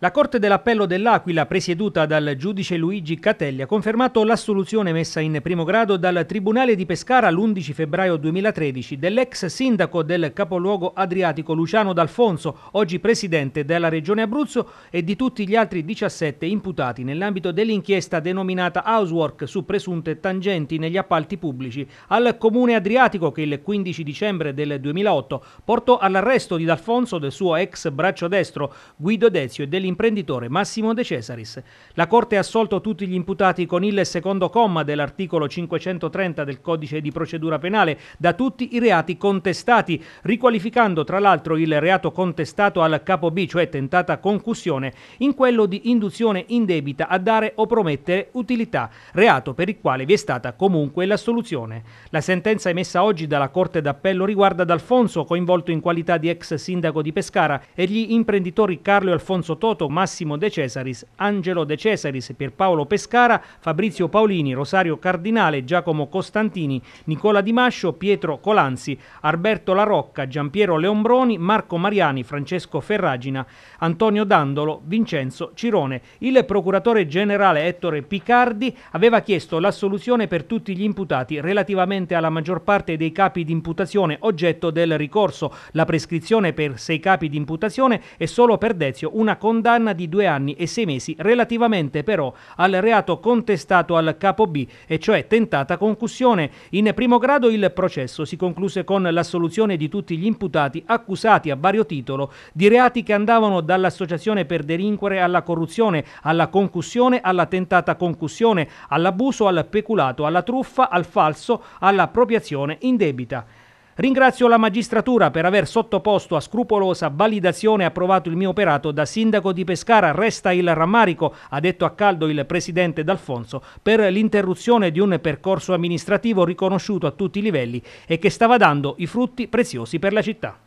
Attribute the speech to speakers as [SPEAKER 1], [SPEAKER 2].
[SPEAKER 1] La Corte dell'Appello dell'Aquila, presieduta dal giudice Luigi Catelli, ha confermato l'assoluzione messa in primo grado dal Tribunale di Pescara l'11 febbraio 2013 dell'ex sindaco del capoluogo adriatico Luciano D'Alfonso, oggi presidente della Regione Abruzzo, e di tutti gli altri 17 imputati nell'ambito dell'inchiesta denominata Housework su presunte tangenti negli appalti pubblici al Comune Adriatico che il 15 dicembre del 2008 portò all'arresto di D'Alfonso, del suo ex braccio destro, Guido Dezio e dell'inchiesta dell'imprenditore Massimo De Cesaris. La Corte ha assolto tutti gli imputati con il secondo comma dell'articolo 530 del codice di procedura penale da tutti i reati contestati, riqualificando tra l'altro il reato contestato al capo B, cioè tentata concussione, in quello di induzione indebita a dare o promettere utilità, reato per il quale vi è stata comunque l'assoluzione. La sentenza emessa oggi dalla Corte d'Appello riguarda D'Alfonso, coinvolto in qualità di ex sindaco di Pescara, e gli imprenditori Carlo e Alfonso Toto Toto, Massimo De Cesaris, Angelo De Cesaris, Pierpaolo Pescara, Fabrizio Paolini, Rosario Cardinale, Giacomo Costantini, Nicola Di Mascio, Pietro Colanzi, Alberto La Rocca, Giampiero Leombroni, Marco Mariani, Francesco Ferragina, Antonio Dandolo, Vincenzo Cirone. Il procuratore generale Ettore Picardi aveva chiesto l'assoluzione per tutti gli imputati relativamente alla maggior parte dei capi di imputazione oggetto del ricorso, la prescrizione per sei capi di imputazione è solo per Dezio una condanna condanna di due anni e sei mesi relativamente però al reato contestato al capo B, e cioè tentata concussione. In primo grado il processo si concluse con l'assoluzione di tutti gli imputati accusati a vario titolo di reati che andavano dall'associazione per delinquere alla corruzione, alla concussione, alla tentata concussione, all'abuso, al peculato, alla truffa, al falso, all'appropriazione indebita. Ringrazio la magistratura per aver sottoposto a scrupolosa validazione e approvato il mio operato da sindaco di Pescara. Resta il rammarico, ha detto a caldo il presidente D'Alfonso, per l'interruzione di un percorso amministrativo riconosciuto a tutti i livelli e che stava dando i frutti preziosi per la città.